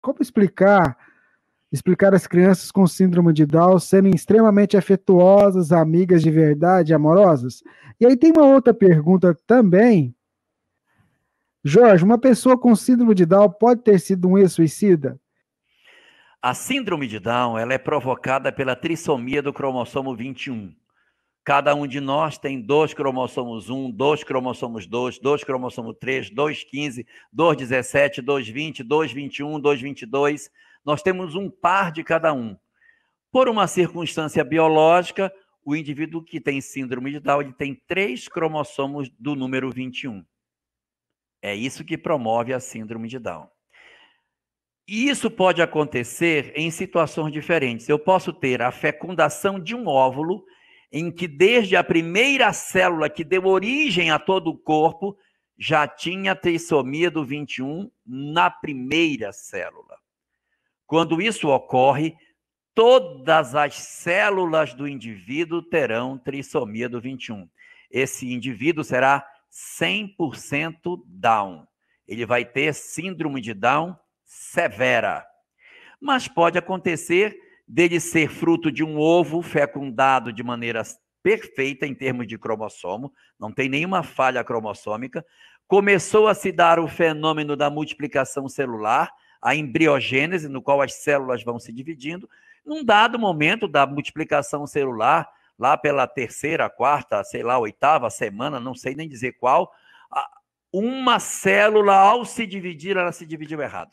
Como explicar explicar as crianças com síndrome de Down serem extremamente afetuosas, amigas de verdade, amorosas? E aí tem uma outra pergunta também. Jorge, uma pessoa com síndrome de Down pode ter sido um ex-suicida? A síndrome de Down ela é provocada pela trissomia do cromossomo 21. Cada um de nós tem dois cromossomos 1, dois cromossomos 2, dois cromossomos 3, 2, 15, 2, 17, 2, 20, 2, 21, 2, 22. Nós temos um par de cada um. Por uma circunstância biológica, o indivíduo que tem síndrome de Down ele tem três cromossomos do número 21. É isso que promove a síndrome de Down. E isso pode acontecer em situações diferentes. Eu posso ter a fecundação de um óvulo em que desde a primeira célula que deu origem a todo o corpo, já tinha trissomia do 21 na primeira célula. Quando isso ocorre, todas as células do indivíduo terão trissomia do 21. Esse indivíduo será 100% Down. Ele vai ter síndrome de Down severa. Mas pode acontecer dele ser fruto de um ovo fecundado de maneira perfeita em termos de cromossomo, não tem nenhuma falha cromossômica, começou a se dar o fenômeno da multiplicação celular, a embriogênese, no qual as células vão se dividindo. Num dado momento da multiplicação celular, lá pela terceira, quarta, sei lá, oitava semana, não sei nem dizer qual, uma célula, ao se dividir, ela se dividiu errado.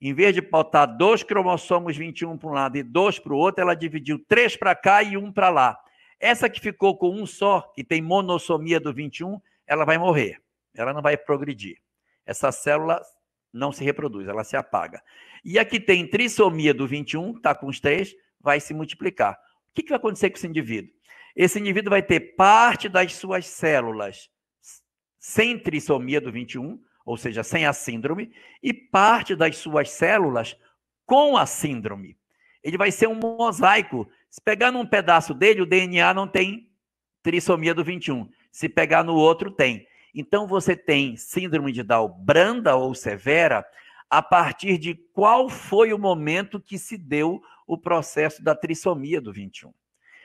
Em vez de pautar dois cromossomos 21 para um lado e dois para o outro, ela dividiu três para cá e um para lá. Essa que ficou com um só, que tem monossomia do 21, ela vai morrer. Ela não vai progredir. Essa célula não se reproduz, ela se apaga. E a que tem trissomia do 21, está com os três, vai se multiplicar. O que, que vai acontecer com esse indivíduo? Esse indivíduo vai ter parte das suas células sem trissomia do 21, ou seja, sem a síndrome, e parte das suas células com a síndrome. Ele vai ser um mosaico. Se pegar num pedaço dele, o DNA não tem trissomia do 21. Se pegar no outro, tem. Então você tem síndrome de Down branda ou severa a partir de qual foi o momento que se deu o processo da trissomia do 21.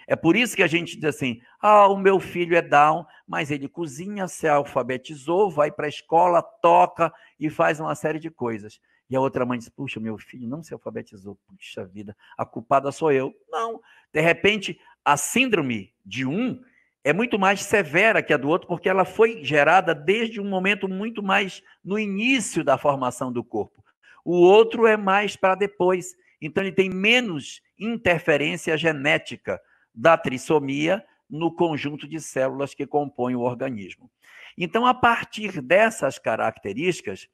É por isso que a gente diz assim: ah, o meu filho é Down, mas ele cozinha, se alfabetizou, vai para a escola, toca e faz uma série de coisas. E a outra mãe diz: puxa, meu filho não se alfabetizou, puxa vida, a culpada sou eu. Não. De repente, a síndrome de um é muito mais severa que a do outro, porque ela foi gerada desde um momento muito mais no início da formação do corpo. O outro é mais para depois. Então, ele tem menos interferência genética da trissomia no conjunto de células que compõem o organismo. Então, a partir dessas características,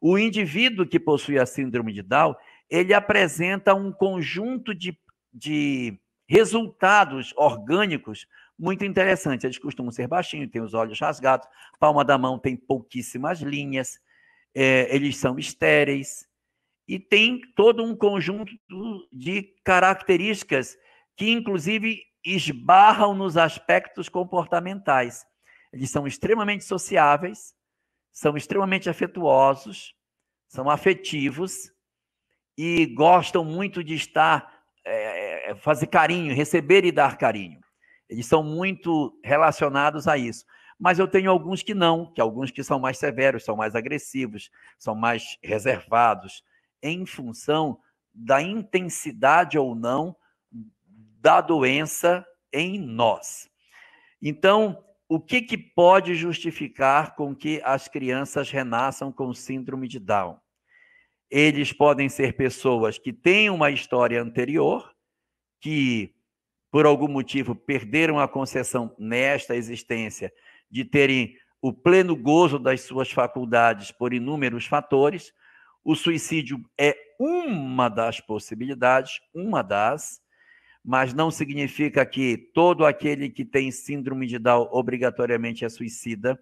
o indivíduo que possui a síndrome de Down, ele apresenta um conjunto de, de resultados orgânicos muito interessante. Eles costumam ser baixinhos, têm os olhos rasgados, palma da mão tem pouquíssimas linhas, é, eles são estéreis, e tem todo um conjunto de características que inclusive esbarram nos aspectos comportamentais. Eles são extremamente sociáveis, são extremamente afetuosos, são afetivos e gostam muito de estar, é, é, fazer carinho, receber e dar carinho. Eles são muito relacionados a isso. Mas eu tenho alguns que não, que alguns que são mais severos, são mais agressivos, são mais reservados, em função da intensidade ou não da doença em nós. Então, o que, que pode justificar com que as crianças renasçam com síndrome de Down? Eles podem ser pessoas que têm uma história anterior, que por algum motivo perderam a concessão nesta existência de terem o pleno gozo das suas faculdades por inúmeros fatores. O suicídio é uma das possibilidades, uma das, mas não significa que todo aquele que tem síndrome de Down obrigatoriamente é suicida,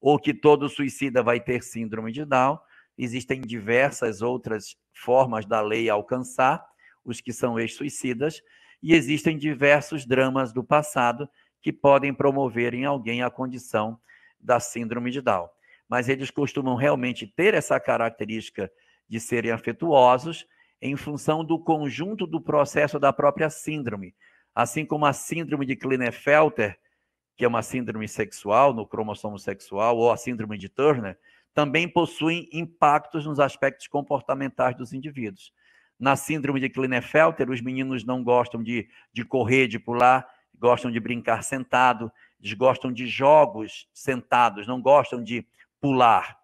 ou que todo suicida vai ter síndrome de Down. Existem diversas outras formas da lei alcançar os que são ex-suicidas, e existem diversos dramas do passado que podem promover em alguém a condição da síndrome de Down. Mas eles costumam realmente ter essa característica de serem afetuosos em função do conjunto do processo da própria síndrome. Assim como a síndrome de Klinefelter, que é uma síndrome sexual no cromossomo sexual, ou a síndrome de Turner, também possuem impactos nos aspectos comportamentais dos indivíduos. Na síndrome de Klinefelter, os meninos não gostam de, de correr, de pular, gostam de brincar sentado, eles gostam de jogos sentados, não gostam de pular.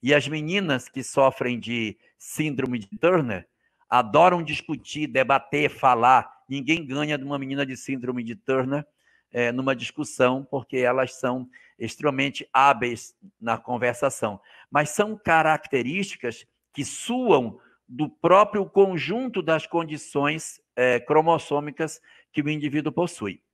E as meninas que sofrem de síndrome de Turner adoram discutir, debater, falar. Ninguém ganha de uma menina de síndrome de Turner é, numa discussão, porque elas são extremamente hábeis na conversação. Mas são características que suam do próprio conjunto das condições é, cromossômicas que o indivíduo possui.